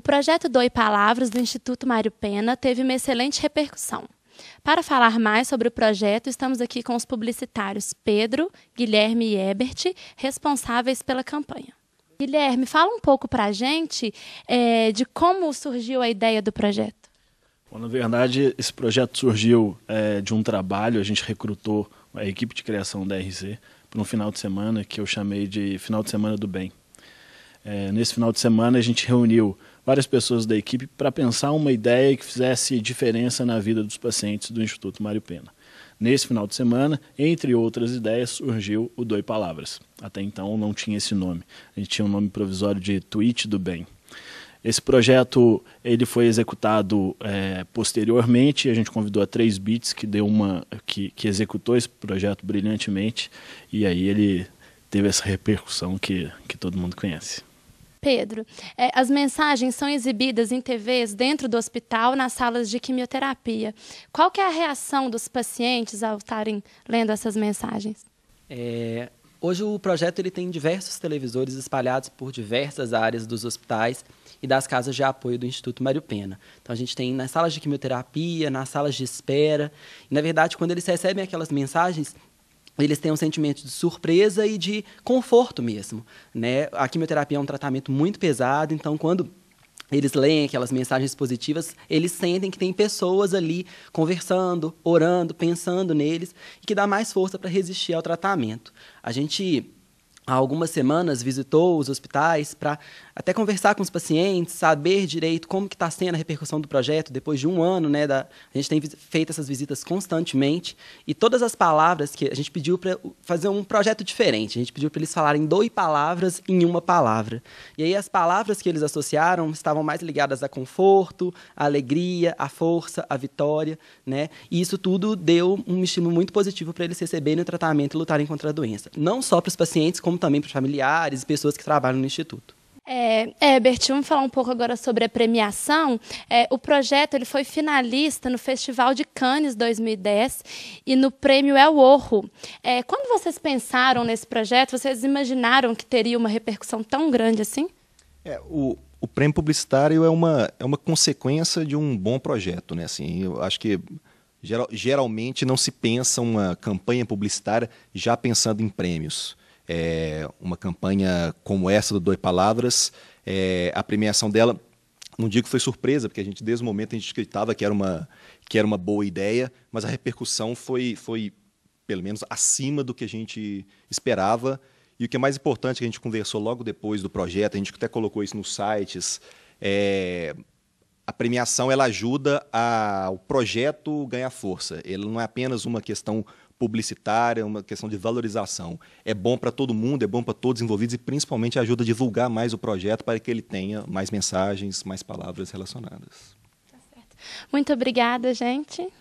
O projeto Doi Palavras do Instituto Mário Pena teve uma excelente repercussão. Para falar mais sobre o projeto, estamos aqui com os publicitários Pedro, Guilherme e Ebert, responsáveis pela campanha. Guilherme, fala um pouco para a gente é, de como surgiu a ideia do projeto. Bom, na verdade, esse projeto surgiu é, de um trabalho, a gente recrutou a equipe de criação da RZ para um final de semana que eu chamei de Final de Semana do Bem. É, nesse final de semana, a gente reuniu várias pessoas da equipe para pensar uma ideia que fizesse diferença na vida dos pacientes do Instituto Mário Pena. Nesse final de semana, entre outras ideias, surgiu o Doi Palavras. Até então não tinha esse nome. A gente tinha um nome provisório de Tweet do Bem. Esse projeto ele foi executado é, posteriormente. A gente convidou a 3 Bits que deu uma que, que executou esse projeto brilhantemente e aí ele teve essa repercussão que, que todo mundo conhece. Pedro, é, as mensagens são exibidas em TVs dentro do hospital, nas salas de quimioterapia. Qual que é a reação dos pacientes ao estarem lendo essas mensagens? É, hoje o projeto ele tem diversos televisores espalhados por diversas áreas dos hospitais e das casas de apoio do Instituto Mário Pena. Então a gente tem nas salas de quimioterapia, nas salas de espera. E, na verdade, quando eles recebem aquelas mensagens, eles têm um sentimento de surpresa e de conforto mesmo. Né? A quimioterapia é um tratamento muito pesado, então quando eles leem aquelas mensagens positivas, eles sentem que tem pessoas ali conversando, orando, pensando neles, e que dá mais força para resistir ao tratamento. A gente há algumas semanas visitou os hospitais para até conversar com os pacientes, saber direito como que está sendo a repercussão do projeto depois de um ano, né? Da, a gente tem feito essas visitas constantemente e todas as palavras que a gente pediu para fazer um projeto diferente, a gente pediu para eles falarem dois palavras em uma palavra. E aí as palavras que eles associaram estavam mais ligadas a conforto, a alegria, a força, a vitória, né? E isso tudo deu um estímulo muito positivo para eles receberem o tratamento e lutarem contra a doença, não só para os pacientes como também para os familiares e pessoas que trabalham no Instituto. É, Herbert, é, vamos falar um pouco agora sobre a premiação. É, o projeto ele foi finalista no Festival de Cannes 2010 e no Prêmio El é Orro. É, quando vocês pensaram nesse projeto, vocês imaginaram que teria uma repercussão tão grande assim? É, o, o prêmio publicitário é uma, é uma consequência de um bom projeto. Né? Assim, eu acho que geral, geralmente não se pensa uma campanha publicitária já pensando em prêmios é, uma campanha como essa do Doi Palavras, é, a premiação dela, não digo que foi surpresa, porque a gente desde o momento a gente acreditava que era uma, que era uma boa ideia, mas a repercussão foi, foi pelo menos acima do que a gente esperava. E o que é mais importante, que a gente conversou logo depois do projeto, a gente até colocou isso nos sites, é, a premiação ela ajuda a, o projeto ganhar força. Ele não é apenas uma questão publicitária, uma questão de valorização. É bom para todo mundo, é bom para todos envolvidos e principalmente ajuda a divulgar mais o projeto para que ele tenha mais mensagens, mais palavras relacionadas. Tá certo. Muito obrigada, gente.